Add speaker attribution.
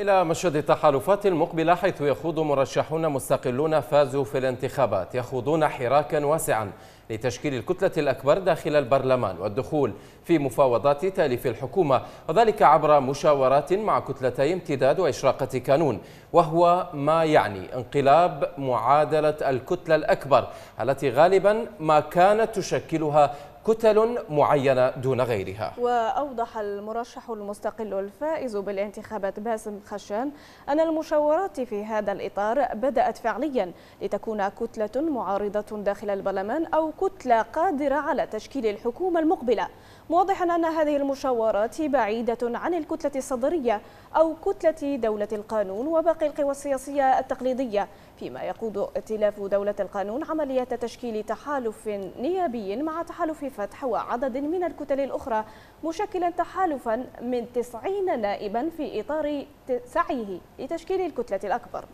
Speaker 1: إلى مشهد التحالفات المقبلة حيث يخوض مرشحون مستقلون فازوا في الانتخابات يخوضون حراكا واسعا لتشكيل الكتلة الأكبر داخل البرلمان والدخول في مفاوضات تأليف الحكومة وذلك عبر مشاورات مع كتلتي امتداد وإشراقة كانون وهو ما يعني انقلاب معادلة الكتلة الأكبر التي غالبا ما كانت تشكلها كتل معينة دون غيرها
Speaker 2: وأوضح المرشح المستقل الفائز بالانتخابات باسم خشان أن المشاورات في هذا الإطار بدأت فعليا لتكون كتلة معارضة داخل البرلمان أو كتلة قادرة على تشكيل الحكومة المقبلة موضحا أن هذه المشاورات بعيدة عن الكتلة الصدرية أو كتلة دولة القانون وباقي القوى السياسية التقليدية فيما يقود ائتلاف دولة القانون عملية تشكيل تحالف نيابي مع تحالف الفتح وعدد من الكتل الأخرى مشكلا تحالفا من 90 نائبا في إطار سعيه لتشكيل الكتلة الأكبر